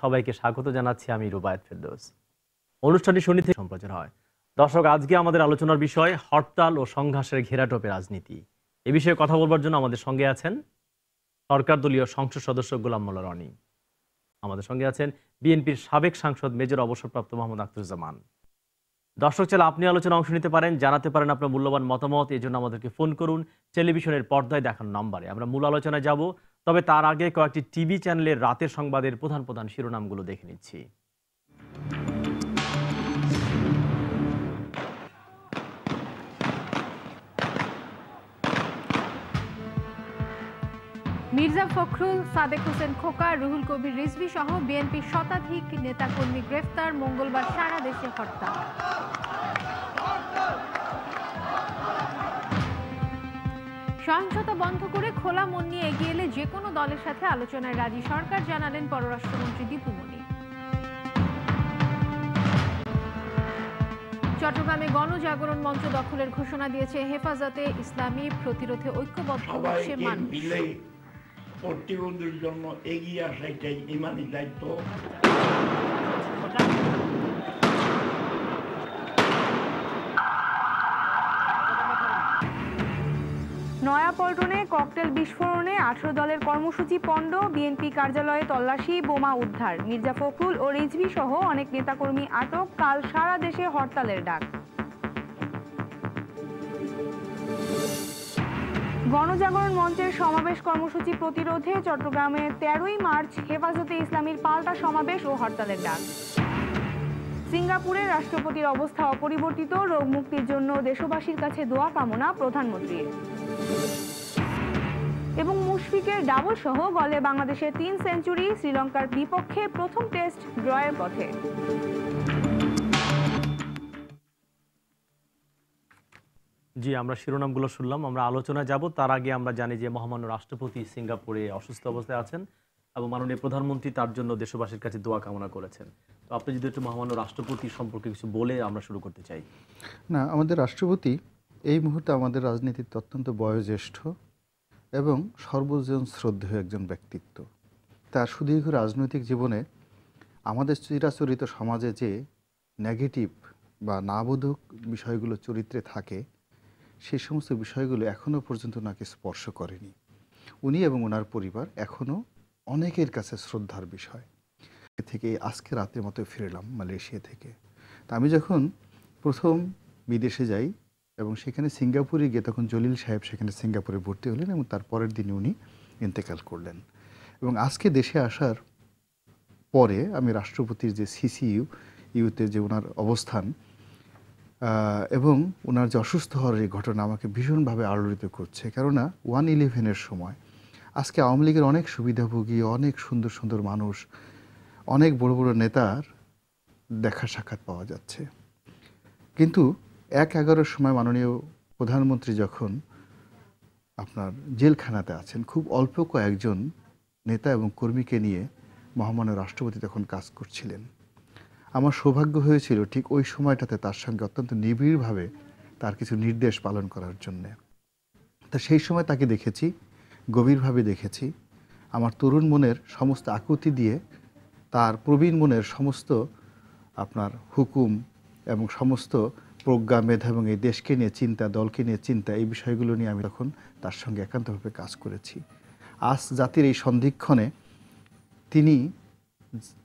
সবাইকে স্বাগত জানাচ্ছি আমি রুবায়ত ফেরদৌস অনুষ্ঠানটি শুনিতে সম্প্রচার হয় দর্শক আজকে আমাদের আলোচনার বিষয় হরতাল ও সংঘাসের ঘেরাটোপে রাজনীতি এ বিষয়ে কথা বলবার জন্য আমাদের সঙ্গে আছেন সরকার দলীয় সংসদ সদস্য গোলাম মোল্লা রনি আমাদের সঙ্গে আছেন বিএনপির সাবেক সাংসদ মেজর অবসরপ্রাপ্ত মোহাম্মদ আখতুরুজ্জামান দর্শক চাল আপনি আলোচনা অংশ নিতে পারেন জানাতে পারেন আপনার মূল্যবান মতামত এই জন্য আমাদেরকে ফোন করুন টেলিভিশনের পর্দায় দেখার নম্বরে আমরা মূল আলোচনায় যাব তবে তার আগে কয়েকটি টিভি চ্যানেলের রাতের সংবাদের প্রধান প্রধান শিরোনামগুলো দেখে নিচ্ছি মির্জা ফখরুল সাদেক হোসেন খোকা রুহুল কবির রিজভি সহ বিএনপির শতাধিক নেতাকর্মী গ্রেফতার মঙ্গলবার সারা দেশে হরতাল সহিংসতা বন্ধ করে খোলা মন নিয়ে এগিয়ে এলে যে কোনো দলের সাথে আলোচনায় রাজি সরকার জানালেন পররাষ্ট্রমন্ত্রী দীপু মনি চট্টগ্রামে গণজাগরণ মঞ্চ দখলের ঘোষণা দিয়েছে হেফাজতে ইসলামী প্রতিরোধে ঐক্যবদ্ধ হচ্ছে জন্য এগিয়ে দায়িত্ব পল্টনে ককটেল বিস্ফোরণে আঠারো দলের কর্মসূচি পণ্ড বিএনপি কার্যালয়ে তল্লাশি বোমা উদ্ধার মির্জা ফখরুল ও রিজভি সহ অনেক নেতাকর্মী আটক কাল সারা দেশে হরতালের ডাক গণজাগরণ মঞ্চের সমাবেশ কর্মসূচি প্রতিরোধে চট্টগ্রামে তেরোই মার্চ হেফাজতে ইসলামীর পাল্টা সমাবেশ ও হরতালের ডাক সিঙ্গাপুরে রাষ্ট্রপতির অবস্থা অপরিবর্তিত রোগ মুক্তির জন্য দেশবাসীর কাছে দোয়া কামনা প্রধানমন্ত্রীর এবং মুশফিকের ডাবল সহ গলে বাংলাদেশের তিন সেঞ্চুরি শ্রীলঙ্কার বিপক্ষে প্রথম টেস্ট ড্রয়ের পথে জি আমরা শিরোনামগুলো শুনলাম আমরা আলোচনা যাব তার আগে আমরা জানি যে মহামান্য রাষ্ট্রপতি সিঙ্গাপুরে অসুস্থ অবস্থায় আছেন এবং মাননীয় প্রধানমন্ত্রী তার জন্য দেশবাসীর কাছে দোয়া কামনা করেছেন তো আপনি যদি একটু মহামান্য রাষ্ট্রপতি সম্পর্কে কিছু বলে আমরা শুরু করতে চাই না আমাদের রাষ্ট্রপতি এই মুহূর্তে আমাদের রাজনীতির অত্যন্ত বয়োজ্যেষ্ঠ এবং সর্বজন শ্রদ্ধেয় একজন ব্যক্তিত্ব তার সুদীর্ঘ রাজনৈতিক জীবনে আমাদের চিরাচরিত সমাজে যে নেগেটিভ বা নাবোধক বিষয়গুলো চরিত্রে থাকে সে সমস্ত বিষয়গুলো এখনও পর্যন্ত ওনাকে স্পর্শ করেনি উনি এবং ওনার পরিবার এখনও অনেকের কাছে শ্রদ্ধার বিষয় থেকে আজকে রাতের মতো ফিরলাম মালয়েশিয়া থেকে তা আমি যখন প্রথম বিদেশে যাই এবং সেখানে সিঙ্গাপুরে গিয়ে তখন জলিল সাহেব সেখানে সিঙ্গাপুরে ভর্তি হলেন এবং তার পরের দিনে উনি ইন্তেকাল করলেন এবং আজকে দেশে আসার পরে আমি রাষ্ট্রপতির যে সিসিইউ ইউতে যে ওনার অবস্থান এবং ওনার যে অসুস্থ হওয়ার এই ঘটনা আমাকে ভীষণভাবে আলোড়িত করছে কেননা ওয়ান ইলেভেনের সময় আজকে আওয়ামী লীগের অনেক সুবিধাভোগী অনেক সুন্দর সুন্দর মানুষ অনেক বড় বড় নেতার দেখা সাক্ষাৎ পাওয়া যাচ্ছে কিন্তু এক এগারোর সময় মাননীয় প্রধানমন্ত্রী যখন আপনার জেলখানাতে আছেন খুব অল্প কয়েকজন নেতা এবং কর্মীকে নিয়ে মহামান্য রাষ্ট্রপতি তখন কাজ করছিলেন আমার সৌভাগ্য হয়েছিল ঠিক ওই সময়টাতে তার সঙ্গে অত্যন্ত নিবিড়ভাবে তার কিছু নির্দেশ পালন করার জন্যে তা সেই সময় তাকে দেখেছি গভীরভাবে দেখেছি আমার তরুণ মনের সমস্ত আকুতি দিয়ে তার প্রবীণ মনের সমস্ত আপনার হুকুম এবং সমস্ত প্রজ্ঞা মেধা এবং এই দেশকে নিয়ে চিন্তা দলকে নিয়ে চিন্তা এই বিষয়গুলো নিয়ে আমি তখন তার সঙ্গে একান্তভাবে কাজ করেছি আজ জাতির এই সন্ধিক্ষণে তিনি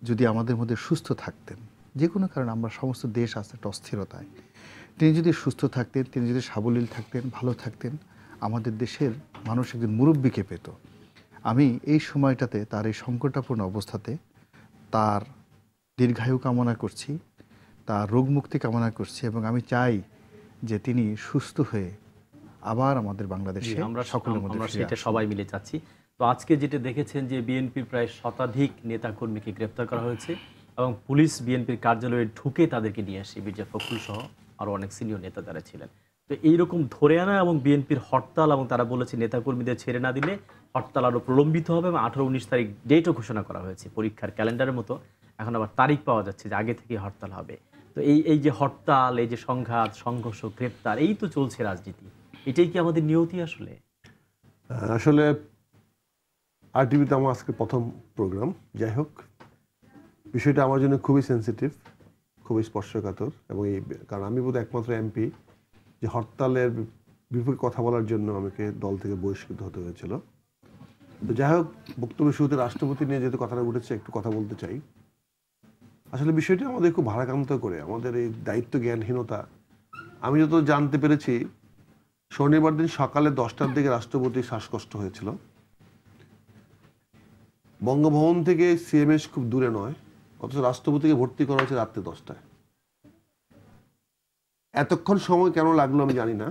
যদি আমাদের মধ্যে সুস্থ থাকতেন যে কোনো কারণে আমরা সমস্ত দেশ আছে একটা অস্থিরতায় তিনি যদি সুস্থ থাকতেন তিনি যদি সাবলীল থাকতেন ভালো থাকতেন আমাদের দেশের মানুষ একজন মুরব্বীকে পেত আমি এই সময়টাতে তার এই সংকটাপূর্ণ অবস্থাতে তার দীর্ঘায়ু কামনা করছি তার রোগমুক্তি কামনা করছি এবং আমি চাই যে তিনি সুস্থ হয়ে আবার আমাদের বাংলাদেশে আমরা সকলের মধ্যে সেটা সবাই মিলে চাচ্ছি তো আজকে যেটা দেখেছেন যে বিএনপির প্রায় শতাধিক নেতাকর্মীকে গ্রেপ্তার করা হয়েছে এবং পুলিশ বিএনপির কার্যালয়ে ঢুকে তাদেরকে নিয়ে আসে মির্জা ফখরুল সহ আরও অনেক সিনিয়র নেতা যারা ছিলেন তো এইরকম ধরে আনা এবং বিএনপির হরতাল এবং তারা বলেছে নেতাকর্মীদের ছেড়ে না দিলে হরতাল আরও প্রলম্বিত হবে এবং আঠারো উনিশ তারিখ ডেটও ঘোষণা করা হয়েছে পরীক্ষার ক্যালেন্ডারের মতো এখন আবার তারিখ পাওয়া যাচ্ছে যে আগে থেকে হরতাল হবে তো এই এই যে হরতাল এই যে সংঘাত সংঘর্ষ গ্রেপ্তার এই তো চলছে রাজনীতি এটাই কি আমাদের নিয়তি আসলে আসলে আর টিভিতে আমার আজকে প্রথম প্রোগ্রাম যাই হোক বিষয়টা আমার জন্য খুবই সেন্সিটিভ খুবই স্পর্শকাতর এবং এই কারণ আমি বোধ একমাত্র এমপি যে হরতালের বিপক্ষে কথা বলার জন্য আমাকে দল থেকে বহিষ্কৃত হতে হয়েছিল তো যাই হোক বক্তব্য শুরুতে রাষ্ট্রপতি নিয়ে যেহেতু কথাটা উঠেছে একটু কথা বলতে চাই আসলে বিষয়টি আমাদের খুব ভারাক্রান্ত করে আমাদের এই দায়িত্ব জ্ঞানহীনতা আমি যত জানতে পেরেছি শনিবার দিন সকালে দশটার দিকে রাষ্ট্রপতি শ্বাসকষ্ট হয়েছিল বঙ্গভবন থেকে সিএমএস খুব দূরে নয় অথচ রাষ্ট্রপতিকে ভর্তি করা হয়েছে রাত্রে দশটায় এতক্ষণ সময় কেন লাগলো আমি জানি না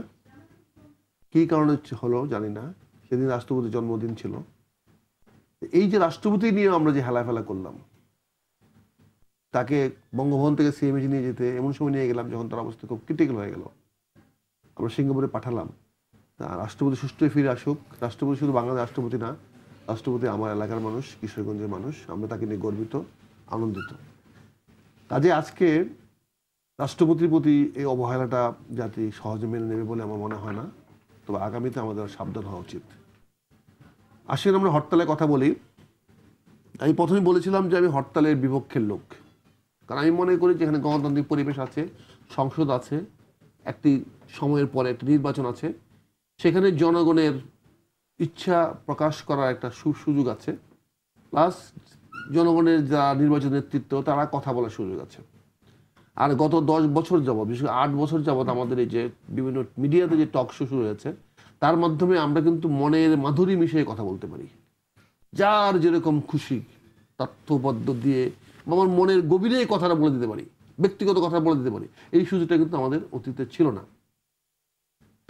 কি কারণে হলো জানি না সেদিন রাষ্ট্রপতির জন্মদিন ছিল এই যে রাষ্ট্রপতি নিয়ে আমরা যে হেলাফেলা করলাম তাকে বঙ্গভবন থেকে সিএমএইচে নিয়ে যেতে এমন সময় নিয়ে গেলাম যখন তার অবস্থা খুব ক্রিটিক্যাল হয়ে গেল আমরা সিঙ্গাপুরে পাঠালাম রাষ্ট্রপতি সুষ্ঠু ফিরে আসুক রাষ্ট্রপতি শুধু বাংলাদেশ রাষ্ট্রপতি না রাষ্ট্রপতি আমার এলাকার মানুষ কিশোরগঞ্জের মানুষ আমরা তাকে নিয়ে গর্বিত আনন্দিত কাজে আজকে রাষ্ট্রপতির প্রতি এই অবহেলাটা জাতি সহজে মেনে নেবে বলে আমার মনে হয় না তবে আগামীতে আমাদের সাবধান হওয়া উচিত আসলে আমরা হরতালের কথা বলি আমি প্রথমে বলেছিলাম যে আমি হরতালের বিপক্ষের লোক কারণ আমি মনে করি যেখানে গণতান্ত্রিক পরিবেশ আছে সংসদ আছে একটি সময়ের পরে একটি নির্বাচন আছে সেখানে জনগণের ইচ্ছা প্রকাশ করার একটা সুযোগ আছে প্লাস জনগণের যা নির্বাচন নেতৃত্ব তারা কথা বলার সুযোগ আছে আর গত দশ বছর যাবৎ বিশেষ আট বছর যাবৎ আমাদের এই যে বিভিন্ন মিডিয়াতে যে টক শো শুরু হয়েছে তার মাধ্যমে আমরা কিন্তু মনের মাধুরী মিশিয়ে কথা বলতে পারি যার যেরকম খুশি তথ্যপদ্য দিয়ে আমার মনের গভীরে এই কথাটা বলে দিতে পারি ব্যক্তিগত কথা বলে দিতে পারি এই সুযোগটা কিন্তু আমাদের অতীতে ছিল না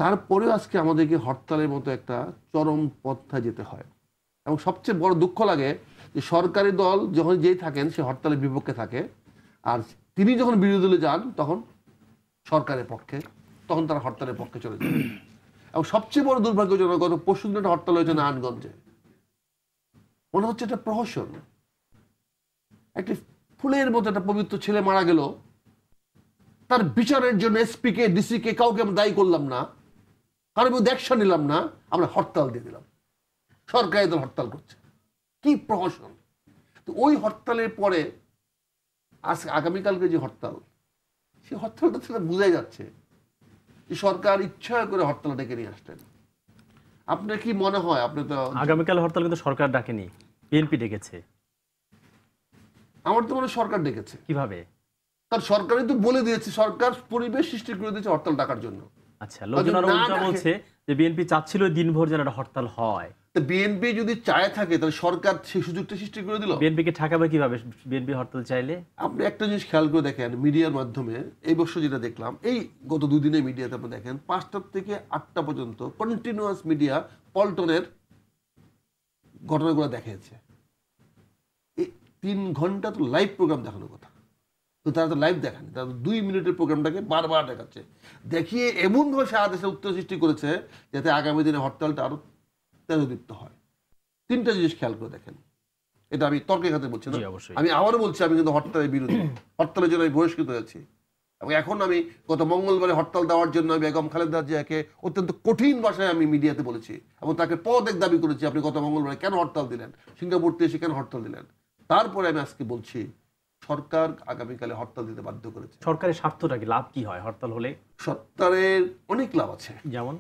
তারপরেও আজকে আমাদেরকে হরতালের মতো একটা চরম পথা যেতে হয় এবং সবচেয়ে বড় দুঃখ লাগে যে সরকারি দল যখন যেই থাকেন সে হরতালের বিপক্ষে থাকে আর তিনি যখন বিরোধী দলে যান তখন সরকারের পক্ষে তখন তারা হরতালের পক্ষে চলে যায় এবং সবচেয়ে বড় দুর্ভাগ্যজনক গত পরশুদিন একটা হরতাল হয়েছে নারায়ণগঞ্জে মনে হচ্ছে এটা প্রহসন একটি ফুলের মতো একটা পবিত্র ছেলে মারা গেল তার বিচারের জন্য ডিসি কে কাউকে আমি দায়ী করলাম না কারো বিরুদ্ধে অ্যাকশন নিলাম না আমরা হরতাল দিয়ে দিলাম সরকার এদের হরতাল করছে কি প্রহসন তো ওই হরতালের পরে আজ আগামীকালকে যে হরতাল সেই হরতালটা সেটা বোঝাই যাচ্ছে যে সরকার ইচ্ছা করে হরতাল ডেকে নিয়ে আসলেন আপনার কি মনে হয় আপনি তো আগামীকাল হরতাল কিন্তু সরকার ডাকেনি বিএনপি ডেকেছে আমার তো মনে সরকার ডেকেছে কিভাবে কারণ সরকারই তো বলে দিয়েছে সরকার পরিবেশ সৃষ্টি করে দিয়েছে হরতাল ডাকার জন্য আচ্ছা লোকজন বলছে যে বিএনপি চাচ্ছিল দিনভর যেন একটা হরতাল হয় তো বিএনপি যদি চায় থাকে তাহলে সরকার সুযোগটা সৃষ্টি করে দিল কিভাবে বিএনপি হরতাল চাইলে আপনি একটা জিনিস খেয়াল করে দেখেন মিডিয়ার মাধ্যমে এই বছর যেটা দেখলাম এই গত দুদিনে মিডিয়াতে আপনি দেখেন পাঁচটা থেকে আটটা পর্যন্ত কন্টিনিউয়াস মিডিয়া পল্টনের ঘটনাগুলো দেখিয়েছে তিন ঘন্টা তো লাইভ প্রোগ্রাম দেখানোর কথা তো তারা তো লাইভ দেখানি তারা তো দুই মিনিটের প্রোগ্রামটাকে বারবার দেখাচ্ছে দেখিয়ে এমনভাবে সারা দেশে উত্তর সৃষ্টি করেছে যাতে আগামী দিনে হরতালটা আরও তেজদীপ্ত হয় তিনটা জিনিস খেয়াল করে দেখেন এটা আমি তর্কের কাছে বলছি না আমি আবারও বলছি আমি কিন্তু হরতালের বিরুদ্ধে হরতালের জন্য আমি বহিষ্কৃত হয়েছি এবং এখন আমি গত মঙ্গলবারে হরতাল দেওয়ার জন্য বেগম খালেদা জিয়াকে অত্যন্ত কঠিন ভাষায় আমি মিডিয়াতে বলেছি এবং তাকে এক দাবি করেছি আপনি গত মঙ্গলবারে কেন হরতাল দিলেন সিঙ্গাপুরতে এসে কেন হরতাল দিলেন তারপরে আমি আজকে বলছি সরকার আগামীকালে হরতাল দিতে বাধ্য করেছে সরকারের স্বার্থটা কি লাভ কি হয় হরতাল হলে সরকারের অনেক লাভ আছে যেমন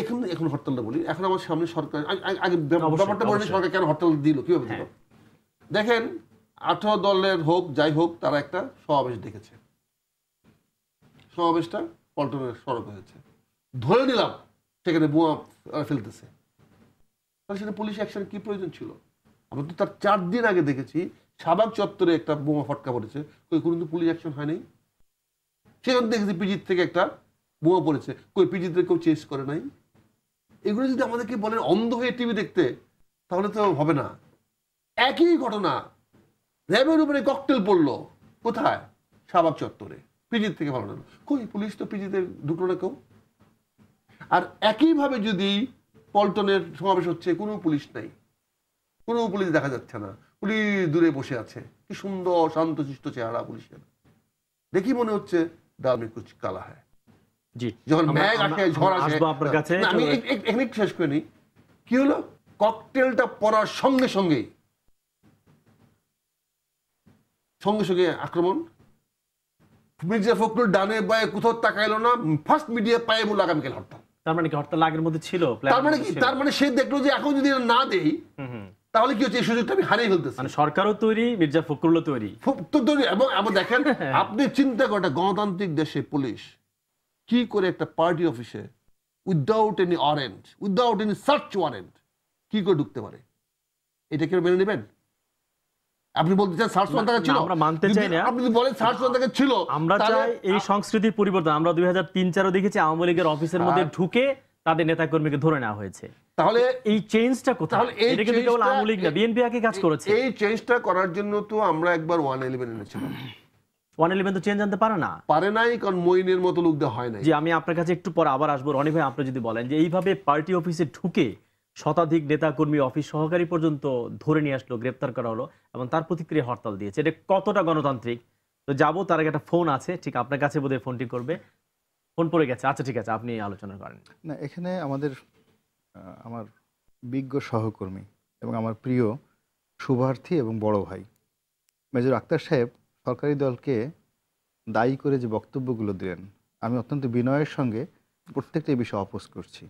এখন এখন হরতালটা বলি এখন আমার সামনে সরকার আগে ব্যাপারটা বলি সরকার কেন হরতাল দিল কীভাবে দিল হ্যাঁ। দেখেন আঠারো দলের হোক যাই হোক তারা একটা সমাবেশ দেখেছে সমাবেশটা পল্টনের সড়ক হয়েছে ধরে নিলাম সেখানে বোমা ফেলতেছে তাহলে সেটা পুলিশ অ্যাকশন কি প্রয়োজন ছিল আমরা তো তার চার দিন আগে দেখেছি শাবাগ চত্বরে একটা বোমা ফটকা পড়েছে কই কোনো তো পুলিশ অ্যাকশন হয়নি সেখানে দেখেছি পিজির থেকে একটা বোমা পড়েছে কই পিজিতে কেউ চেস করে নাই এগুলো যদি আমাদেরকে বলেন অন্ধ হয়ে টিভি দেখতে তাহলে তো হবে না একই ঘটনা র্যাবের উপরে ককটেল পড়লো কোথায় শাবাগ চত্বরে পিজির থেকে ভালো না কই পুলিশ তো পিজিতে ঢুকলো না কেউ আর একইভাবে যদি পল্টনের সমাবেশ হচ্ছে কোনো পুলিশ নাই কোনো পুলিশ দেখা যাচ্ছে না পুলিশ দূরে বসে আছে কি সুন্দর শান্তশিষ্ট চেহারা পুলিশের দেখি মনে হচ্ছে দামি কুচি কালা হয় আমি শেষ করে কি হলো ককটেলটা সঙ্গে সঙ্গে সঙ্গে আক্রমণ মির্জা ফখরুল ডানে বায়ে কোথাও তাকাইলো না ফার্স্ট মিডিয়া পায়ে আগামীকাল হরতাল তার মানে কি হরতাল আগের মধ্যে ছিল তার মানে কি তার মানে সে দেখলো যে এখন যদি না দেই তাহলে কি হচ্ছে এই সুযোগটা আমি হারিয়ে ফেলতেছি মানে সরকারও তৈরি মির্জা ফখরুলও তৈরি তৈরি এবং আবার দেখেন আপনি চিন্তা করেন গণতান্ত্রিক দেশে পুলিশ কি করে একটা পার্টি অফিসে without any warrant without any search warrant কি করে ঢুকতে পারে এটা কি মেনে নেবেন আপনি বলতে চান সার্চ ওয়ান ছিল আমরা মানতে চাই না আপনি বলেন সার্চ ওয়ান ছিল আমরা চাই এই সংস্কৃতির পরিবর্তন আমরা দুই হাজার তিন চারও দেখেছি আওয়ামী লীগের অফিসের হ্যাঁ। মধ্যে ঢুকে তাদের নেতাকর্মীকে ধরে নেওয়া হয়েছে তাহলে এই চেঞ্জটা কোথায় তাহলে এই কিন্তু আওয়ামী না বিএনপি আগে কাজ করেছে এই চেঞ্জটা করার জন্য তো আমরা একবার এনেছিলাম ওয়ান ইলেভেন তো চেঞ্জ আনতে পারে না পারে নাই কারণ মইনের মতো হয় না যে আমি আপনার কাছে একটু পর আবার আসবো রনি ভাই আপনি যদি বলেন যে এইভাবে পার্টি অফিসে ঢুকে শতাধিক অফিস সহকারী পর্যন্ত ধরে নিয়ে আসলো গ্রেপ্তার করা হলো এবং তার প্রতিক্রিয়া হরতাল দিয়েছে এটা কতটা গণতান্ত্রিক তো যাবো তার আগে একটা ফোন আছে ঠিক আপনার কাছে বোধহয় ফোনটি করবে ফোন পড়ে গেছে আচ্ছা ঠিক আছে আপনি আলোচনা করেন না এখানে আমাদের আমার বিজ্ঞ সহকর্মী এবং আমার প্রিয় শুভার্থী এবং বড় ভাই মেজর আক্তার সাহেব সরকারি দলকে দায়ী করে যে বক্তব্যগুলো দিলেন আমি অত্যন্ত বিনয়ের সঙ্গে প্রত্যেকটা বিষয় অপোজ করছি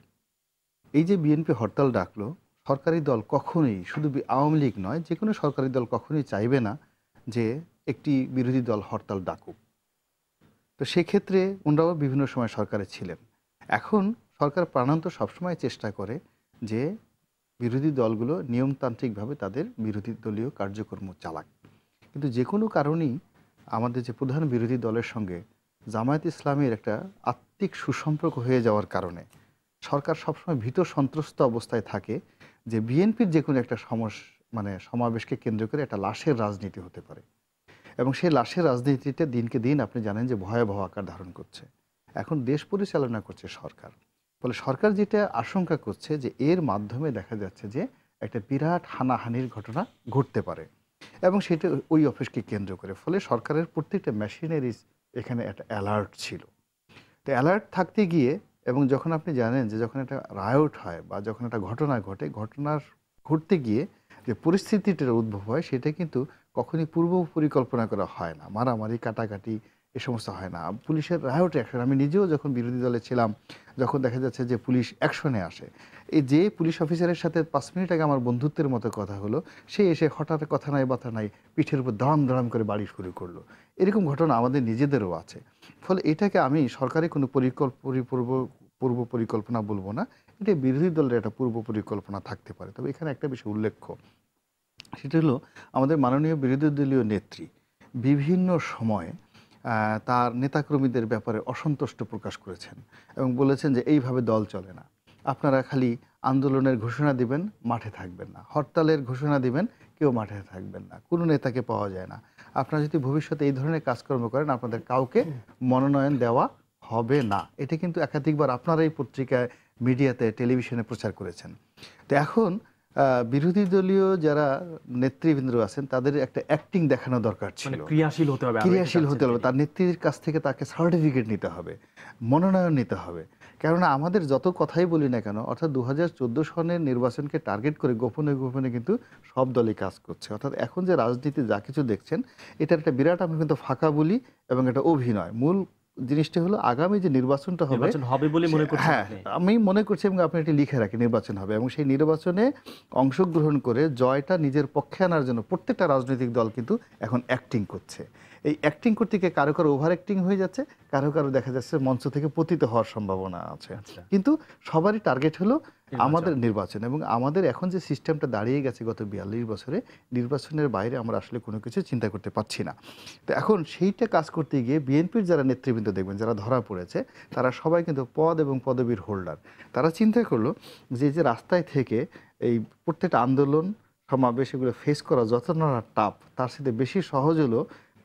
এই যে বিএনপি হরতাল ডাকলো সরকারি দল কখনোই শুধু আওয়ামী লীগ নয় যে কোনো সরকারি দল কখনোই চাইবে না যে একটি বিরোধী দল হরতাল ডাকুক তো সেক্ষেত্রে ওনারাও বিভিন্ন সময় সরকারে ছিলেন এখন সরকার প্রাণান্ত সবসময় চেষ্টা করে যে বিরোধী দলগুলো নিয়মতান্ত্রিকভাবে তাদের বিরোধী দলীয় কার্যক্রম চালাক কিন্তু যে কোনো কারণেই আমাদের যে প্রধান বিরোধী দলের সঙ্গে জামায়াত ইসলামের একটা আত্মিক সুসম্পর্ক হয়ে যাওয়ার কারণে সরকার সবসময় ভীত সন্ত্রস্ত অবস্থায় থাকে যে বিএনপির যে কোনো একটা সমস মানে সমাবেশকে কেন্দ্র করে একটা লাশের রাজনীতি হতে পারে এবং সেই লাশের রাজনীতিটা দিনকে দিন আপনি জানেন যে ভয়াবহ আকার ধারণ করছে এখন দেশ পরিচালনা করছে সরকার ফলে সরকার যেটা আশঙ্কা করছে যে এর মাধ্যমে দেখা যাচ্ছে যে একটা বিরাট হানাহানির ঘটনা ঘটতে পারে এবং সেটা ওই অফিসকে কেন্দ্র করে ফলে সরকারের প্রত্যেকটা মেশিনারিজ এখানে একটা অ্যালার্ট ছিল তো অ্যালার্ট থাকতে গিয়ে এবং যখন আপনি জানেন যে যখন একটা রায়ট হয় বা যখন একটা ঘটনা ঘটে ঘটনার ঘটতে গিয়ে যে পরিস্থিতিটার উদ্ভব হয় সেটা কিন্তু কখনই পূর্ব পরিকল্পনা করা হয় না মারামারি কাটাকাটি এ সমস্ত হয় না পুলিশের রায়ট অ্যাকশন আমি নিজেও যখন বিরোধী দলে ছিলাম যখন দেখা যাচ্ছে যে পুলিশ অ্যাকশনে আসে এই যে পুলিশ অফিসারের সাথে পাঁচ মিনিট আগে আমার বন্ধুত্বের মতো কথা হলো সে এসে হঠাৎ কথা নাই বাথা নাই পিঠের উপর ধরাম ধরাম করে বাড়ি শুরু করলো এরকম ঘটনা আমাদের নিজেদেরও আছে ফলে এটাকে আমি সরকারি কোনো পরিকল্প পূর্ব পূর্ব পরিকল্পনা বলবো না এটা বিরোধী দলের একটা পূর্ব পরিকল্পনা থাকতে পারে তবে এখানে একটা বিষয় উল্লেখ্য সেটা হলো আমাদের মাননীয় বিরোধী দলীয় নেত্রী বিভিন্ন সময় তার নেতাকর্মীদের ব্যাপারে অসন্তুষ্ট প্রকাশ করেছেন এবং বলেছেন যে এইভাবে দল চলে না আপনারা খালি আন্দোলনের ঘোষণা দিবেন মাঠে থাকবেন না হরতালের ঘোষণা দিবেন কেউ মাঠে থাকবেন না কোনো নেতাকে পাওয়া যায় না আপনারা যদি ভবিষ্যতে এই ধরনের কাজকর্ম করেন আপনাদের কাউকে মনোনয়ন দেওয়া হবে না এটা কিন্তু একাধিকবার আপনারা এই পত্রিকায় মিডিয়াতে টেলিভিশনে প্রচার করেছেন তো এখন বিরোধী দলীয় যারা নেতৃবৃন্দ আছেন তাদের একটা অ্যাক্টিং দেখানো দরকার ছিল মানে ক্রিয়াশীল হতে হবে ক্রিয়াশীল হতে হবে তার নেত্রীর কাছ থেকে তাকে সার্টিফিকেট নিতে হবে মনোনয়ন নিতে হবে কেননা আমাদের যত কথাই বলি না কেন অর্থাৎ দু সনের নির্বাচনকে টার্গেট করে গোপনে গোপনে কিন্তু সব দলই কাজ করছে অর্থাৎ এখন যে রাজনীতি যা কিছু দেখছেন এটার একটা বিরাট আমি কিন্তু ফাঁকা বলি এবং এটা অভিনয় মূল জিনিসটা হলো আগামী যে নির্বাচনটা হবে হবে বলে মনে করছি হ্যাঁ আমি মনে করছি এবং আপনি এটি লিখে রাখি নির্বাচন হবে এবং সেই নির্বাচনে অংশগ্রহণ করে জয়টা নিজের পক্ষে আনার জন্য প্রত্যেকটা রাজনৈতিক দল কিন্তু এখন অ্যাক্টিং করছে এই অ্যাক্টিং করতে গিয়ে কারো কারো ওভার অ্যাক্টিং হয়ে যাচ্ছে কারো কারো দেখা যাচ্ছে মঞ্চ থেকে পতিত হওয়ার সম্ভাবনা আছে আচ্ছা। কিন্তু সবারই টার্গেট হলো আমাদের নির্বাচন এবং আমাদের এখন যে সিস্টেমটা দাঁড়িয়ে গেছে গত বিয়াল্লিশ বছরে নির্বাচনের বাইরে আমরা আসলে কোনো কিছু চিন্তা করতে পারছি না তো এখন সেইটা কাজ করতে গিয়ে বিএনপির যারা নেতৃবৃন্দ দেখবেন যারা ধরা পড়েছে তারা সবাই কিন্তু পদ এবং পদবীর হোল্ডার তারা চিন্তা করলো যে যে রাস্তায় থেকে এই প্রত্যেকটা আন্দোলন সমাবেশ এগুলো ফেস করা যত না টাফ তার সাথে বেশি সহজ হলো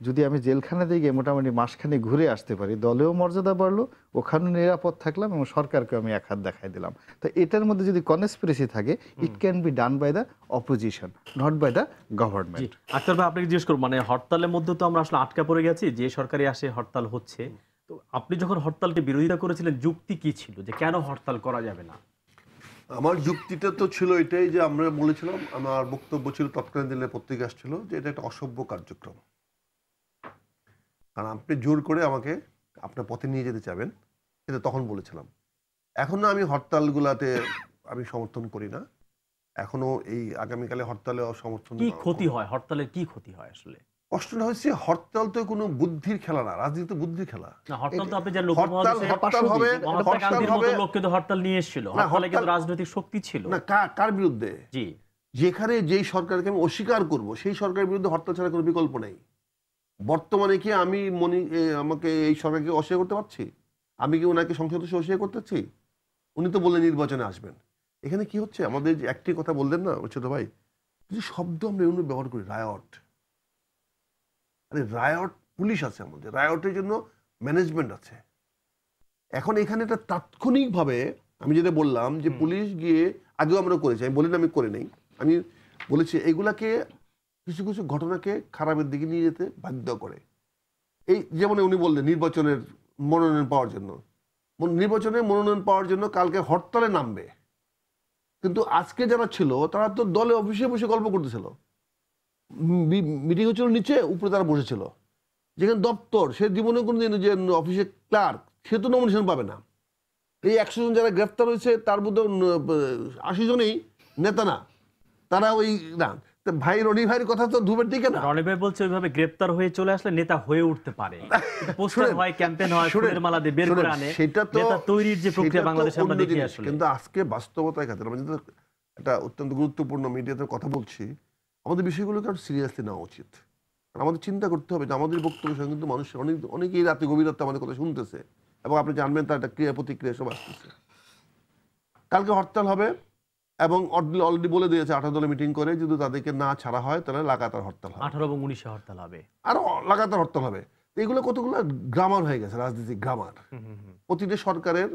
যদি আমি জেলখানা থেকে মোটামুটি মাসখানে ঘুরে আসতে পারি দলেও মর্যাদা বাড়লো ওখানেও নিরাপদ থাকলাম এবং সরকারকে আমি এক হাত দেখাই দিলাম তো এটার মধ্যে যদি কনস্পিরেসি থাকে it can be done by the opposition not by the government Akhtar ভাই আপনাকে জিজ্ঞেস করবো মানে হরতালের মধ্যে তো আমরা আসলে আটকা পড়ে গেছি যে সরকারি আসে হরতাল হচ্ছে তো আপনি যখন হরতালকে বিরোধিতা করেছিলেন যুক্তি কি ছিল যে কেন হরতাল করা যাবে না আমার যুক্তিটা তো ছিল এটাই যে আমরা বলেছিলাম আমার বক্তব্য ছিল তৎকালীন দিনে পত্রিকা আসছিল যে এটা একটা অসভ্য কার্যক্রম কারণ আপনি জোর করে আমাকে আপনার পথে নিয়ে যেতে চাবেন সেটা তখন বলেছিলাম এখনও আমি হরতালগুলাতে আমি সমর্থন করি না এখনো এই আগামীকালে হরতালে সমর্থন কি ক্ষতি হয় হরতালের কি ক্ষতি হয় আসলে কষ্টটা হচ্ছে হরতাল তো কোনো বুদ্ধির খেলা না রাজনীতি বুদ্ধি খেলা হরতাল নিয়ে এসেছিল রাজনৈতিক শক্তি ছিল না কার বিরুদ্ধে যেখানে যেই সরকারকে আমি অস্বীকার করব সেই সরকারের বিরুদ্ধে হরতাল ছাড়া কোনো বিকল্প নেই বর্তমানে কি আমি মনি আমাকে এই সরকারকে অস্বীকার করতে পারছি আমি কি ওনাকে সংসদ অস্বীকার করতেছি উনি তো বললেন নির্বাচনে আসবেন এখানে কি হচ্ছে আমাদের যে একটি কথা বললেন না ছোটো ভাই যে শব্দ আমরা এগুলো ব্যবহার করি রায়ট আরে রায়ট পুলিশ আছে আমাদের রায়টের জন্য ম্যানেজমেন্ট আছে এখন এখানে এটা তাৎক্ষণিকভাবে আমি যেটা বললাম যে পুলিশ গিয়ে আগেও আমরা করেছি আমি বলি না আমি করে নেই আমি বলেছি এগুলাকে কিছু কিছু ঘটনাকে খারাপের দিকে নিয়ে যেতে বাধ্য করে এই যেমন উনি বললেন নির্বাচনের মনোনয়ন পাওয়ার জন্য নির্বাচনের মনোনয়ন পাওয়ার জন্য কালকে হরতালে নামবে কিন্তু আজকে যারা ছিল তারা তো দলে অফিসে বসে গল্প করতেছিল মিটিং হচ্ছিল নিচে উপরে তারা বসেছিল যেখানে দপ্তর সে জীবনে কোনো দিন যে অফিসে ক্লার্ক সে তো নমিনেশন পাবে না এই একশো জন যারা গ্রেফতার হয়েছে তার মধ্যে আশি জনেই নেতা না তারা ওই না ভাই রনি ভাইয়ের কথা তো ধুবের দিকে না রনি ভাই বলছে ওইভাবে হয়ে চলে আসলে নেতা হয়ে উঠতে পারে পোস্টার হয় ক্যাম্পেন হয় মালা দিয়ে বের করে আনে সেটা তো নেতা তৈরির যে প্রক্রিয়া বাংলাদেশে আমরা দেখি আসলে কিন্তু আজকে বাস্তবতায় খাতে আমরা যেটা একটা অত্যন্ত গুরুত্বপূর্ণ মিডিয়াতে কথা বলছি আমাদের বিষয়গুলো আর সিরিয়াসলি নেওয়া উচিত আমাদের চিন্তা করতে হবে যে আমাদের বক্তব্য সঙ্গে কিন্তু মানুষ অনেক অনেকেই রাতে গভীর রাতে আমাদের কথা শুনতেছে এবং আপনি জানবেন তার একটা ক্রিয়া প্রতিক্রিয়া সব আসতেছে কালকে হরতাল হবে এবং অলরেডি বলে দিয়েছে আঠারো দলে মিটিং করে যদি তাদেরকে না ছাড়া হয় তাহলে লাগাতার হরতাল হবে আঠারো এবং উনিশে হরতাল হবে আরো লাগাতার হরতাল হবে এগুলো কতগুলো গ্রামার হয়ে গেছে রাজনীতি গ্রামার প্রতিটি সরকারের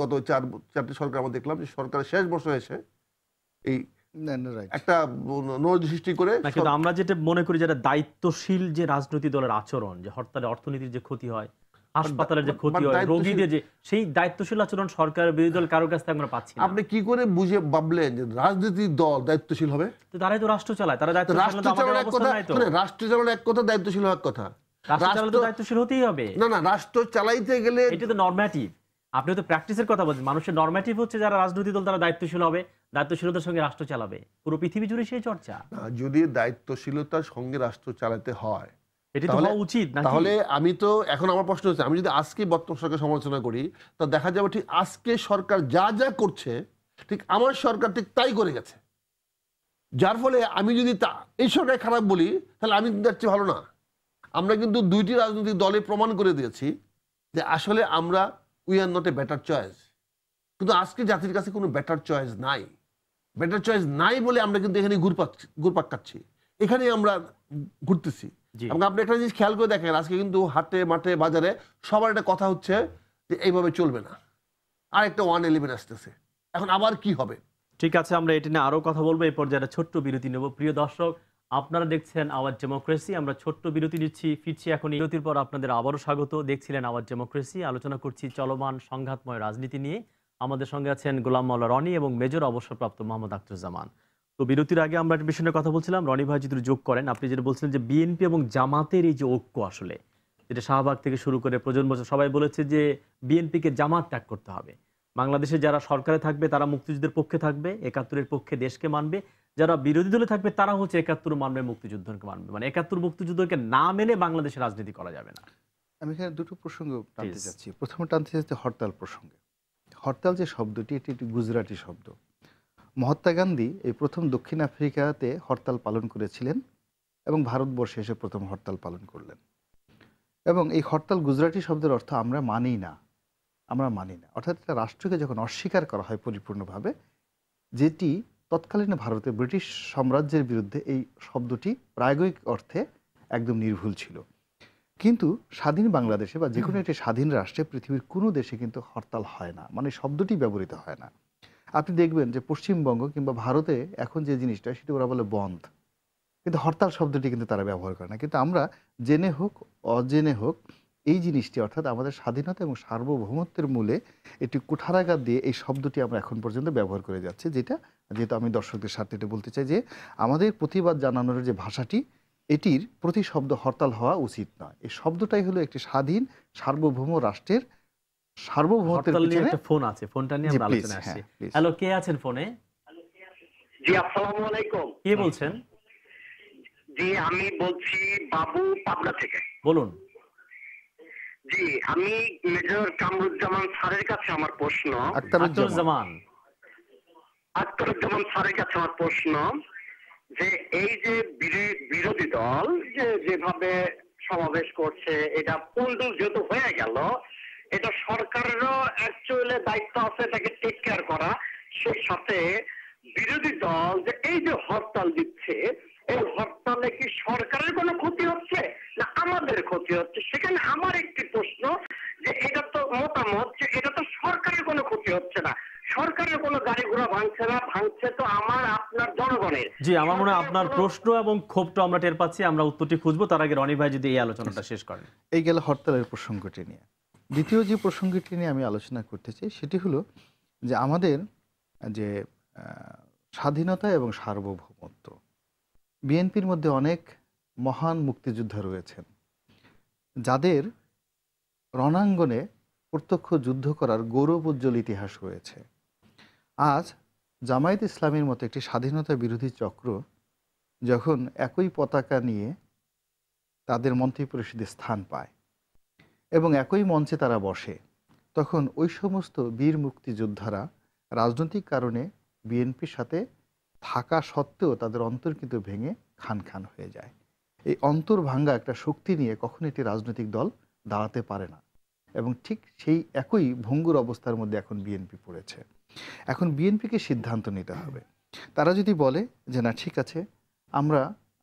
গত চার চারটি সরকার আমরা দেখলাম যে সরকারের শেষ বছর এসে এই একটা নজ সৃষ্টি করে আমরা যেটা মনে করি যেটা দায়িত্বশীল যে রাজনৈতিক দলের আচরণ যে হরতালে অর্থনীতির যে ক্ষতি হয় মানে হাসপাতালের যে মানে ক্ষতি হয় রোগীদের যে সেই দায়িত্বশীল আচরণ সরকারের বিরোধী দল কারোর কাছ থেকে আমরা পাচ্ছি আপনি কি করে বুঝে ভাবলেন যে রাজনৈতিক দল দায়িত্বশীল হবে তো তারাই তো রাষ্ট্র চালায় তারা দায়িত্ব রাষ্ট্র চালানোর এক কথা রাষ্ট্র চালানোর এক কথা দায়িত্বশীল হওয়ার কথা দায়িত্বশীল হতেই হবে না না রাষ্ট্র চালাইতে গেলে এটা তো নর্মাটিভ আপনি তো প্র্যাকটিসের কথা বলছেন মানুষের নর্মাটিভ হচ্ছে যারা রাজনৈতিক দল তারা দায়িত্বশীল হবে দায়িত্বশীলতার সঙ্গে রাষ্ট্র চালাবে পুরো পৃথিবী জুড়ে সেই চর্চা যদি দায়িত্বশীলতার সঙ্গে রাষ্ট্র চালাতে হয় এটা তো হওয়া উচিত তাহলে আমি তো এখন আমার প্রশ্ন হচ্ছে আমি যদি আজকে বর্তমান সরকার সমালোচনা করি তা দেখা যাবে ঠিক আজকে সরকার যা যা করছে ঠিক আমার সরকার ঠিক তাই করে গেছে যার ফলে আমি যদি তা এই সরকার খারাপ বলি তাহলে আমি তার চেয়ে ভালো না আমরা কিন্তু দুইটি রাজনৈতিক দলে প্রমাণ করে দিয়েছি যে আসলে আমরা we are not a better choice কিন্তু আজকে জাতির কাছে কোনো বেটার চয়েস নাই বেটার চয়েস নাই বলে আমরা কিন্তু এখানে ঘুরপাক ঘুরপাক খাচ্ছি এখানে আমরা ঘুরতেছি এবং আপনি একটা জিনিস খেয়াল করে দেখেন আজকে কিন্তু হাটে মাঠে বাজারে সবার একটা কথা হচ্ছে যে এইভাবে চলবে না আর একটা ওয়ান এলিভেন আসতেছে এখন আবার কি হবে ঠিক আছে আমরা এটা নিয়ে আরও কথা বলবো এই পর্যায়ে ছোট্ট বিরতি নেব প্রিয় দর্শক আপনারা দেখছেন আওয়াজ ডেমোক্রেসি আমরা ছোট্ট বিরতি নিচ্ছি ফিরছি এখন বিরতির পর আপনাদের আবারও স্বাগত দেখছিলেন আওয়াজ ডেমোক্রেসি আলোচনা করছি চলমান সংঘাতময় রাজনীতি নিয়ে আমাদের সঙ্গে আছেন গোলাম মাল্লা রনি এবং মেজর অবসরপ্রাপ্ত মোহাম্মদ আখরুজ্জামান তো বিরতির আগে আমরা একটা কথা বলছিলাম রনি ভাই যদি যোগ করেন আপনি যেটা বলছিলেন যে বিএনপি এবং জামাতের এই যে ঐক্য আসলে যেটা শাহবাগ থেকে শুরু করে প্রজন্ম সবাই বলেছে যে বিএনপিকে জামাত ত্যাগ করতে হবে বাংলাদেশে যারা সরকারে থাকবে তারা মুক্তিযুদ্ধের পক্ষে থাকবে একাত্তরের পক্ষে দেশকে মানবে যারা বিরোধী দলে থাকবে তারা হচ্ছে একাত্তর মানবে মুক্তিযুদ্ধকে মানবে মানে একাত্তর মুক্তিযুদ্ধকে না মেনে বাংলাদেশে রাজনীতি করা যাবে না আমি এখানে দুটো প্রসঙ্গ টানতে চাচ্ছি প্রথমে টানতে চাচ্ছি হরতাল প্রসঙ্গে হরতাল যে শব্দটি এটি একটি গুজরাটি শব্দ মহাত্মা গান্ধী এই প্রথম দক্ষিণ আফ্রিকাতে হরতাল পালন করেছিলেন এবং ভারতবর্ষে এসে প্রথম হরতাল পালন করলেন এবং এই হরতাল গুজরাটি শব্দের অর্থ আমরা মানি না আমরা মানি না অর্থাৎ একটা রাষ্ট্রকে যখন অস্বীকার করা হয় পরিপূর্ণভাবে যেটি তৎকালীন ভারতে ব্রিটিশ সাম্রাজ্যের বিরুদ্ধে এই শব্দটি প্রায়োগিক অর্থে একদম নির্ভুল ছিল কিন্তু স্বাধীন বাংলাদেশে বা যে কোনো একটি স্বাধীন রাষ্ট্রে পৃথিবীর কোনো দেশে কিন্তু হরতাল হয় না মানে শব্দটি ব্যবহৃত হয় না আপনি দেখবেন যে পশ্চিমবঙ্গ কিংবা ভারতে এখন যে জিনিসটা সেটা ওরা বলে বন্ধ কিন্তু হরতাল শব্দটি কিন্তু তারা ব্যবহার করে না কিন্তু আমরা জেনে হোক অজেনে হোক এই জিনিসটি অর্থাৎ আমাদের স্বাধীনতা এবং সার্বভৌমত্বের মূলে একটি কুঠারাঘাত দিয়ে এই শব্দটি আমরা এখন পর্যন্ত ব্যবহার করে যাচ্ছি যেটা যেহেতু আমি দর্শকদের স্বার্থে এটা বলতে চাই যে আমাদের প্রতিবাদ জানানোর যে ভাষাটি এটির প্রতি শব্দ হরতাল হওয়া উচিত নয় এই শব্দটাই হলো একটি স্বাধীন সার্বভৌম রাষ্ট্রের সার্বভৌমত্বের পিছনে একটা ফোন আছে ফোনটা নিয়ে আমরা আলোচনা আসছি হ্যাঁ, হ্যালো কে আছেন ফোনে জি আসসালামু আলাইকুম কে বলছেন জি আমি বলছি বাবু পাবনা থেকে বলুন জি আমি মেজর কামরুজ্জামান স্যারের কাছে আমার প্রশ্ন আক্তারুজ্জামান আক্তারুজ্জামান স্যারের কাছে আমার প্রশ্ন যে এই যে বিরোধী দল যে যেভাবে সমাবেশ করছে এটা কোন পন্ডুল যেহেতু হয়ে গেল এটা সরকারেরও অ্যাকচুয়ালি দায়িত্ব আছে এটাকে টেক কেয়ার করা সেই সাথে বিরোধী দল যে এই যে হরতাল দিচ্ছে এই হরতালে কি সরকারের কোনো ক্ষতি হচ্ছে না আমাদের ক্ষতি হচ্ছে সেখানে আমার একটি প্রশ্ন যে এটা তো মতামত যে এটা তো সরকারের কোনো ক্ষতি হচ্ছে না সরকারের কোনো গাড়ি ঘোড়া ভাঙছে না ভাঙছে তো আমার আপনার জনগণের জি আমার মনে আপনার প্রশ্ন এবং ক্ষোভটা আমরা টের পাচ্ছি আমরা উত্তরটি খুঁজবো তার আগে রনি ভাই যদি এই আলোচনাটা শেষ করেন এই গেল হরতালের প্রসঙ্গটি নিয়ে দ্বিতীয় যে প্রসঙ্গটি নিয়ে আমি আলোচনা করতে চাই সেটি হলো যে আমাদের যে স্বাধীনতা এবং সার্বভৌমত্ব বিএনপির মধ্যে অনেক মহান মুক্তিযোদ্ধা রয়েছেন যাদের রণাঙ্গনে প্রত্যক্ষ যুদ্ধ করার গৌরব উজ্জ্বল ইতিহাস রয়েছে আজ জামায়াত ইসলামের মতো একটি স্বাধীনতা বিরোধী চক্র যখন একই পতাকা নিয়ে তাদের মন্ত্রিপরিষদে স্থান পায় এবং একই মঞ্চে তারা বসে তখন ওই সমস্ত বীর মুক্তিযোদ্ধারা রাজনৈতিক কারণে বিএনপির সাথে থাকা সত্ত্বেও তাদের অন্তর কিন্তু ভেঙে খান খান হয়ে যায় এই অন্তর ভাঙ্গা একটা শক্তি নিয়ে কখনো একটি রাজনৈতিক দল দাঁড়াতে পারে না এবং ঠিক সেই একই ভঙ্গুর অবস্থার মধ্যে এখন বিএনপি পড়েছে এখন বিএনপিকে সিদ্ধান্ত নিতে হবে তারা যদি বলে যে না ঠিক আছে আমরা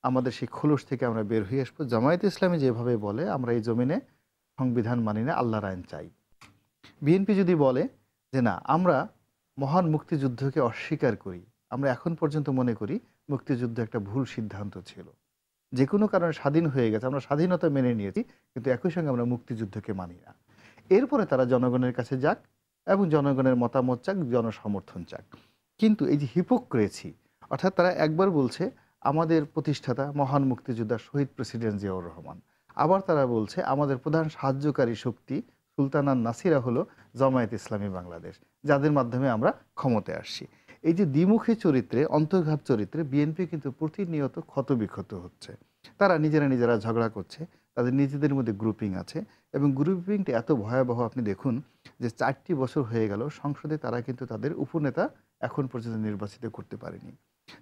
আমাদের সেই খোলস থেকে আমরা বের হয়ে আসবো জামায়াত ইসলামী যেভাবে বলে আমরা এই জমিনে সংবিধান মানি না আল্লাহর আইন চাই বিএনপি যদি বলে যে না আমরা মহান মুক্তিযুদ্ধকে অস্বীকার করি আমরা এখন পর্যন্ত মনে করি মুক্তিযুদ্ধ একটা ভুল সিদ্ধান্ত ছিল যে কোনো কারণে স্বাধীন হয়ে গেছে আমরা স্বাধীনতা মেনে নিয়েছি কিন্তু একই সঙ্গে আমরা মুক্তিযুদ্ধকে মানি না এরপরে তারা জনগণের কাছে যাক এবং জনগণের মতামত চাক জনসমর্থন চাক কিন্তু এই যে হিপোক্রেসি অর্থাৎ তারা একবার বলছে আমাদের প্রতিষ্ঠাতা মহান মুক্তিযোদ্ধা শহীদ প্রেসিডেন্ট জিয়াউর রহমান আবার তারা বলছে আমাদের প্রধান সাহায্যকারী শক্তি সুলতানা নাসিরা হলো জামায়াত ইসলামী বাংলাদেশ যাদের মাধ্যমে আমরা ক্ষমতায় আসছি এই যে দ্বিমুখী চরিত্রে অন্তর্ঘাত চরিত্রে বিএনপি কিন্তু প্রতিনিয়ত ক্ষতবিক্ষত হচ্ছে তারা নিজেরা নিজেরা ঝগড়া করছে তাদের নিজেদের মধ্যে গ্রুপিং আছে এবং গ্রুপিংটা এত ভয়াবহ আপনি দেখুন যে চারটি বছর হয়ে গেল সংসদে তারা কিন্তু তাদের উপনেতা এখন পর্যন্ত নির্বাচিত করতে পারেনি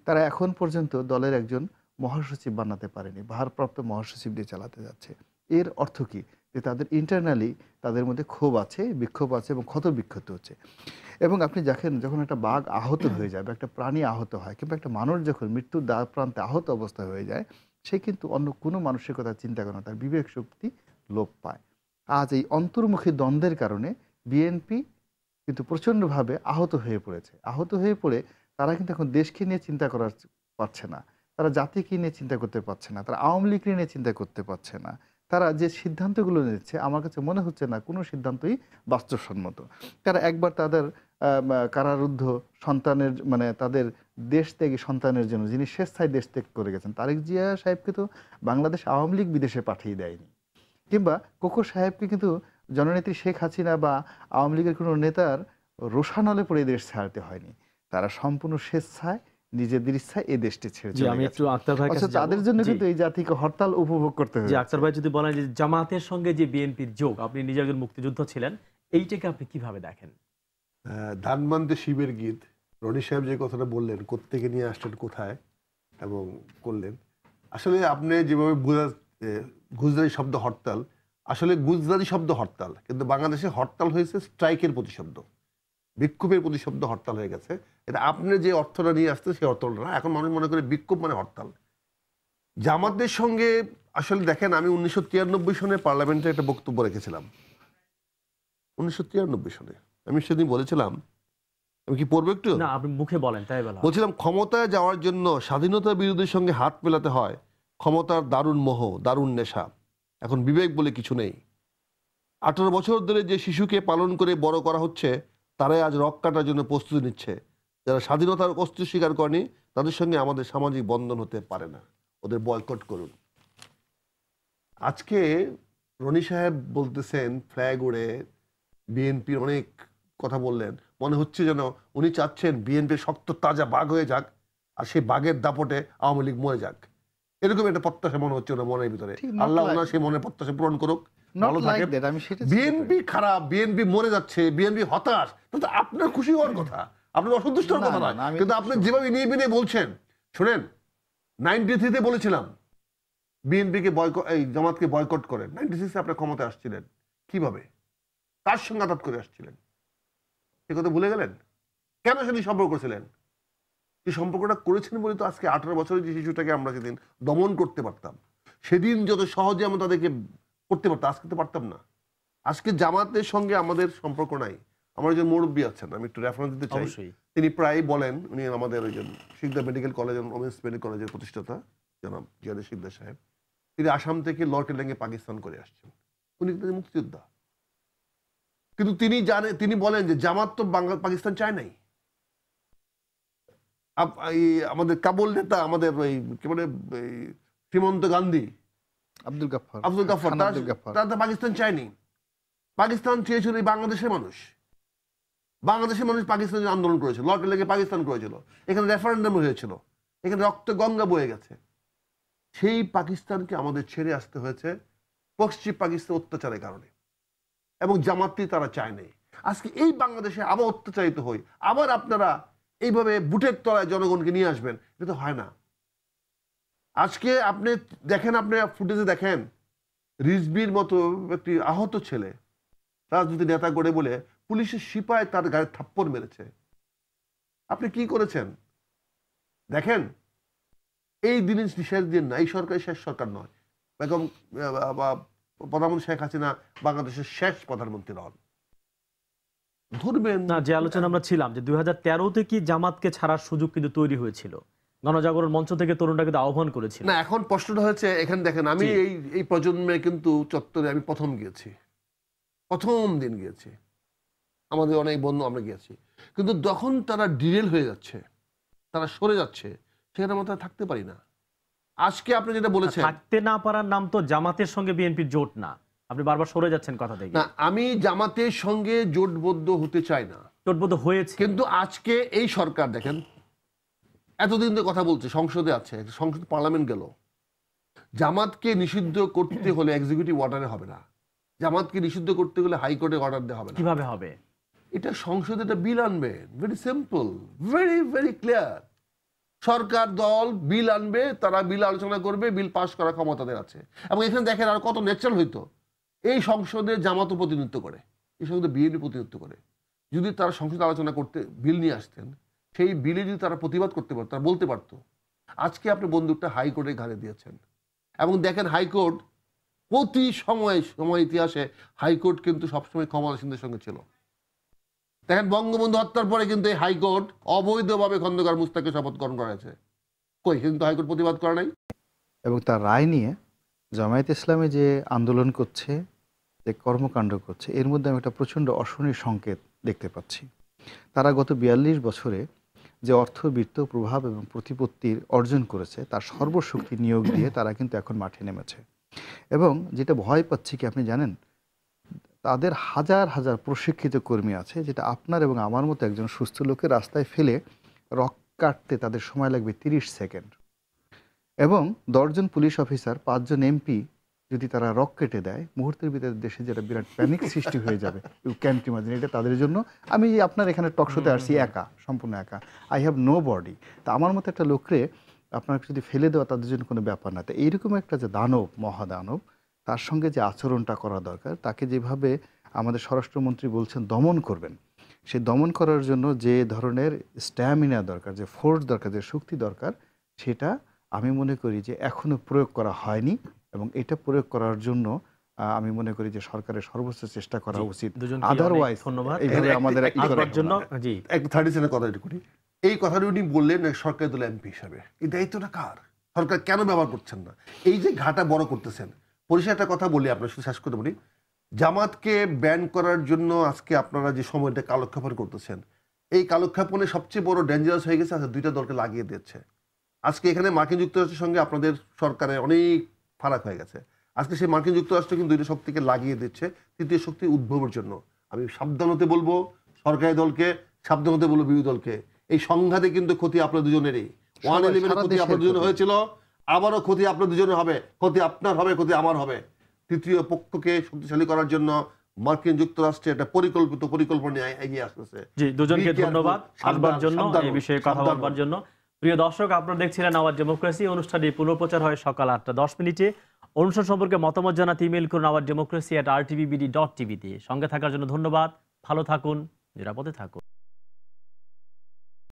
তারা এখন পর্যন্ত দলের একজন মহাসচিব বানাতে পারেনি ভারপ্রাপ্ত মহাসচিব দিয়ে চালাতে যাচ্ছে এর অর্থ কি যে তাদের ইন্টারনালি তাদের মধ্যে ক্ষোভ আছে বিক্ষোভ আছে এবং ক্ষত বিক্ষত হচ্ছে এবং আপনি দেখেন যখন একটা বাঘ আহত হয়ে যাবে একটা প্রাণী আহত হয় কিংবা একটা মানুষ যখন মৃত্যুর দ্বার প্রান্তে আহত অবস্থা হয়ে যায় সে কিন্তু অন্য কোনো মানুষের কথা চিন্তা করে না তার বিবেক শক্তি লোপ পায় আজ এই অন্তর্মুখী দ্বন্দ্বের কারণে বিএনপি কিন্তু প্রচণ্ডভাবে আহত হয়ে পড়েছে আহত হয়ে পড়ে তারা কিন্তু এখন দেশকে নিয়ে চিন্তা করার পারছে না তারা জাতিকে নিয়ে চিন্তা করতে পারছে না তারা আওয়ামী লীগ নিয়ে চিন্তা করতে পারছে না তারা যে সিদ্ধান্তগুলো নিচ্ছে আমার কাছে মনে হচ্ছে না কোনো সিদ্ধান্তই বাস্তবসম্মত তারা একবার তাদের কারারুদ্ধ সন্তানের মানে তাদের দেশ থেকে সন্তানের জন্য যিনি স্বেচ্ছায় দেশ ত্যাগ করে গেছেন তারেক জিয়া সাহেবকে তো বাংলাদেশ আওয়ামী লীগ বিদেশে পাঠিয়ে দেয়নি কিংবা কোকো সাহেবকে কিন্তু জননেত্রী শেখ হাসিনা বা আওয়ামী লীগের কোনো নেতার রোষানলে পড়ে দেশ ছাড়তে হয়নি তারা সম্পূর্ণ স্বেচ্ছায় নিজেদের ইচ্ছা এই দেশটি ছেড়ে চলে আমি একটু আক্তার ভাই কাছে তাদের জন্য কিন্তু এই জাতিকে হরতাল উপভোগ করতে হবে আক্তার ভাই যদি বলেন যে জামাতের সঙ্গে যে বিএনপির যোগ আপনি নিজে একজন মুক্তিযুদ্ধ ছিলেন এইটাকে আপনি কিভাবে দেখেন ধানমানতে শিবের গীত রনি সাহেব যে কথাটা বললেন কোত্থেকে নিয়ে আসলেন কোথায় এবং করলেন আসলে আপনি যেভাবে গুজরাটি শব্দ হরতাল আসলে গুজরাটি শব্দ হরতাল কিন্তু বাংলাদেশে হরতাল হয়েছে স্ট্রাইকের প্রতিশব্দ বিক্ষোভের প্রতিশব্দ হরতাল হয়ে গেছে এটা আপনি যে অর্থটা নিয়ে আসতে সেই অর্থটা না এখন মানুষ মনে করে বিক্ষোভ মানে হরতাল জামাতদের সঙ্গে আসলে দেখেন আমি উনিশশো তিরানব্বই সনে পার্লামেন্টে একটা বক্তব্য রেখেছিলাম উনিশশো তিরানব্বই সনে আমি সেদিন বলেছিলাম আমি কি পড়বো একটু আপনি মুখে বলেন তাই বলা বলছিলাম ক্ষমতায় যাওয়ার জন্য স্বাধীনতা বিরোধীর সঙ্গে হাত মেলাতে হয় ক্ষমতার দারুণ মোহ দারুণ নেশা এখন বিবেক বলে কিছু নেই আঠারো বছর ধরে যে শিশুকে পালন করে বড় করা হচ্ছে তারাই আজ রক কাটার জন্য প্রস্তুতি নিচ্ছে যারা স্বাধীনতার অস্তি স্বীকার করেনি তাদের সঙ্গে আমাদের সামাজিক বন্ধন হতে পারে না ওদের বয়কট করুন আজকে রনি সাহেব বলতেছেন ফ্ল্যাগ উড়ে বিএনপির অনেক কথা বললেন মনে হচ্ছে যেন উনি চাচ্ছেন বিএনপির শক্ত তাজা বাঘ হয়ে যাক আর সেই বাঘের দাপটে আওয়ামী লীগ মরে যাক এরকম একটা প্রত্যাশা মনে হচ্ছে ওনার মনের ভিতরে আল্লাহ ওনার সেই মনের প্রত্যাশা পূরণ করুক বিএনপি খারাপ বিএনপি মরে যাচ্ছে বিএনপি হতাশ তাতে আপনার খুশি হওয়ার কথা আপনার অসন্তুষ্ট কথা নয় কিন্তু আপনি যেভাবে নিয়ে বিনিয়ে বলছেন শোনেন নাইনটি থ্রিতে বলেছিলাম বিএনপিকে বয়ক এই জামাতকে বয়কট করেন নাইনটি সিক্সে আপনার ক্ষমতায় আসছিলেন কিভাবে তার সঙ্গে আঘাত করে আসছিলেন এ কথা ভুলে গেলেন কেন সেদিন সম্পর্ক করেছিলেন সে সম্পর্কটা করেছেন বলে তো আজকে আঠারো বছরের যে শিশুটাকে আমরা সেদিন দমন করতে পারতাম সেদিন যত সহজে আমরা তাদেরকে করতে পারতাম আজকে তো পারতাম না আজকে জামাতের সঙ্গে আমাদের সম্পর্ক নাই আমার একজন মুরব্বী আছেন আমি একটু রেফারেন্স দিতে চাই তিনি প্রায় বলেন উনি আমাদের ওই শিকদার মেডিকেল কলেজ এবং ওমেন্স মেডিকেল কলেজের প্রতিষ্ঠাতা জনাব জিয়াদে শিকদার সাহেব তিনি আসাম থেকে লর্কেলেঙ্গে পাকিস্তান করে আসছেন উনি কিন্তু মুক্তিযোদ্ধা কিন্তু তিনি জানে তিনি বলেন যে জামাত তো বাংলা পাকিস্তান চায় নাই আমাদের কাবুল নেতা আমাদের ওই কি বলে সীমন্ত গান্ধী আব্দুল গাফার আব্দুল গাফার তারা তো পাকিস্তান চায়নি পাকিস্তান চেয়েছিল এই বাংলাদেশের মানুষ বাংলাদেশের মানুষ পাকিস্তানের আন্দোলন করেছিল লর্ড লেগে পাকিস্তান করেছিল এখানে রেফারেন্ডাম হয়েছিল এখানে রক্ত গঙ্গা বয়ে গেছে সেই পাকিস্তানকে আমাদের ছেড়ে আসতে হয়েছে পশ্চিম পাকিস্তান অত্যাচারের কারণে এবং জামাতটি তারা চায় নেই আজকে এই বাংলাদেশে আবার অত্যাচারিত হই আবার আপনারা এইভাবে বুটের তলায় জনগণকে নিয়ে আসবেন এটা তো হয় না আজকে আপনি দেখেন আপনি ফুটেজে দেখেন রিজবির মতো একটি আহত ছেলে রাজনীতি নেতা করে বলে পুলিশের সিপায় তার গায়ে থাপ্পড় মেরেছে আপনি কি করেছেন দেখেন এই দিনের শেষ দিন না এই সরকার শেষ সরকার নয় বেগম প্রধানমন্ত্রী শেখ হাসিনা বাংলাদেশের শেষ প্রধানমন্ত্রী নন ধরবেন না যে আলোচনা আমরা ছিলাম যে দুই হাজার তেরোতে কি জামাতকে ছাড়ার সুযোগ কিন্তু তৈরি হয়েছিল গণজাগরণ মঞ্চ থেকে তরুণরা কিন্তু আহ্বান করেছিল না এখন প্রশ্নটা হয়েছে এখানে দেখেন আমি এই এই প্রজন্মে কিন্তু চত্বরে আমি প্রথম গিয়েছি প্রথম দিন গিয়েছি আমাদের অনেক বন্ধু আমরা গিয়েছি কিন্তু যখন তারা ডিরেল হয়ে যাচ্ছে তারা সরে যাচ্ছে সেখানে আমরা থাকতে পারি না আজকে আপনি যেটা বলেছেন থাকতে না পারার নাম তো জামাতের সঙ্গে বিএনপির জোট না আপনি বারবার সরে যাচ্ছেন কথা থেকে না আমি জামাতের সঙ্গে জোটবদ্ধ হতে চাই না জোটবদ্ধ হয়েছে কিন্তু আজকে এই সরকার দেখেন এতদিন তো কথা বলছে সংসদে আছে সংসদ পার্লামেন্ট গেল জামাতকে নিষিদ্ধ করতে হলে এক্সিকিউটিভ অর্ডারে হবে না জামাতকে নিষিদ্ধ করতে গেলে হাইকোর্টে অর্ডার দেওয়া হবে কিভাবে হবে এটা সংসদে একটা বিল আনবে very simple very very clear সরকার দল বিল আনবে তারা বিল আলোচনা করবে বিল পাশ করার ক্ষমতা আছে এবং এখানে দেখেন আর কত ন্যাচারাল হইতো এই সংসদে জামাত প্রতিনিধিত্ব করে এই সংসদে বিএনপি প্রতিনিধিত্ব করে যদি তারা সংসদে আলোচনা করতে বিল নিয়ে আসতেন সেই বিলে যদি তারা প্রতিবাদ করতে পারত তারা বলতে পারতো আজকে আপনি বন্দুকটা হাইকোর্টের ঘাড়ে দিয়েছেন এবং দেখেন হাইকোর্ট প্রতি সময়ে সময় ইতিহাসে হাইকোর্ট কিন্তু সবসময় ক্ষমতাসীনদের সঙ্গে ছিল দেখেন বঙ্গবন্ধু হত্যার পরে কিন্তু এই হাইকোর্ট অবৈধভাবে খন্দকার মুস্তাকে শপথ গ্রহণ করেছে কই কিন্তু হাইকোর্ট প্রতিবাদ করে নাই এবং তার রায় নিয়ে জামায়াত ইসলামে যে আন্দোলন করছে যে কর্মকাণ্ড করছে এর মধ্যে আমি একটা প্রচণ্ড অশনীয় সংকেত দেখতে পাচ্ছি তারা গত বিয়াল্লিশ বছরে যে অর্থ বৃত্ত প্রভাব এবং প্রতিপত্তির অর্জন করেছে তার সর্বশক্তি নিয়োগ দিয়ে তারা কিন্তু এখন মাঠে নেমেছে এবং যেটা ভয় পাচ্ছি কি আপনি জানেন তাদের হাজার হাজার প্রশিক্ষিত কর্মী আছে যেটা আপনার এবং আমার মতো একজন সুস্থ লোকের রাস্তায় ফেলে রক কাটতে তাদের সময় লাগবে তিরিশ সেকেন্ড এবং দশজন পুলিশ অফিসার পাঁচজন এমপি যদি তারা রক কেটে দেয় মুহূর্তের ভিতরে দেশে যেটা বিরাট প্যানিক সৃষ্টি হয়ে যাবে ইউ ক্যান্ট ইমাজিন এটা তাদের জন্য আমি আপনার এখানে টকশোতে আসছি একা সম্পূর্ণ একা আই হ্যাভ নো বডি তা আমার মতো একটা লোকরে আপনাকে যদি ফেলে দেওয়া তাদের জন্য কোনো ব্যাপার না তো এইরকম একটা যে দানব মহাদানব তার সঙ্গে যে আচরণটা করা দরকার তাকে যেভাবে আমাদের স্বরাষ্ট্রমন্ত্রী বলছেন দমন করবেন সে দমন করার জন্য যে ধরনের স্ট্যামিনা দরকার যে ফোর্স দরকার যে শক্তি দরকার সেটা আমি মনে করি যে এখনও প্রয়োগ করা হয়নি এবং এটা প্রয়োগ করার জন্য আমি মনে করি যে সরকারের সর্বোচ্চ চেষ্টা করা উচিত আদারওয়াইজ ধন্যবাদ আমাদের জন্য জি এক কথা করি এই কথাটি উনি বললেন সরকারি দল এমপি হিসাবে এই দায়িত্বটা কার সরকার কেন ব্যবহার করছেন না এই যে ঘাটা বড় করতেছেন পরিষদ একটা কথা বলি আপনার সাথে শেষ করতে বলি জামাতকে ব্যান করার জন্য আজকে আপনারা যে সময়টা কালক্ষেপণ করতেছেন এই কালক্ষেপণে সবচেয়ে বড় ডেঞ্জারাস হয়ে গেছে আজকে দুইটা দলকে লাগিয়ে দিচ্ছে আজকে এখানে মার্কিন যুক্তরাষ্ট্রের সঙ্গে আপনাদের সরকারের অনেক ফারাক হয়ে গেছে আজকে সেই মার্কিন যুক্তরাষ্ট্র কিন্তু দুইটা শক্তিকে লাগিয়ে দিচ্ছে তৃতীয় শক্তি উদ্ভবের জন্য আমি সাবধান হতে বলবো সরকারি দলকে সাবধান হতে বলবো বিরোধী দলকে এই সংঘাতে কিন্তু ক্ষতি আপনার দুজনেরই ওয়ান এলিমেন্টের ক্ষতি আপনার দুজনে হয়েছিল আবারও ক্ষতি আপনার দুজনের হবে ক্ষতি আপনার হবে ক্ষতি আমার হবে তৃতীয় পক্ষকে শক্তিশালী করার জন্য মার্কিন যুক্তরাষ্ট্রে একটা পরিকল্পিত পরিকল্পনা এগিয়ে আসতেছে জি দুজনকে ধন্যবাদ আসবার জন্য এই বিষয়ে কথা বলার জন্য প্রিয় দর্শক আপনারা দেখছিলেন আওয়াজ ডেমোক্রেসি অনুষ্ঠানটি পুনঃপ্রচার হয় সকাল আটটা দশ মিনিটে অনুষ্ঠান সম্পর্কে মতামত জানাতে ইমেল করুন আওয়াজ democracy at R TVBD dot টিভিতে সঙ্গে থাকার জন্য ধন্যবাদ ভালো থাকুন নিরাপদে থাকুন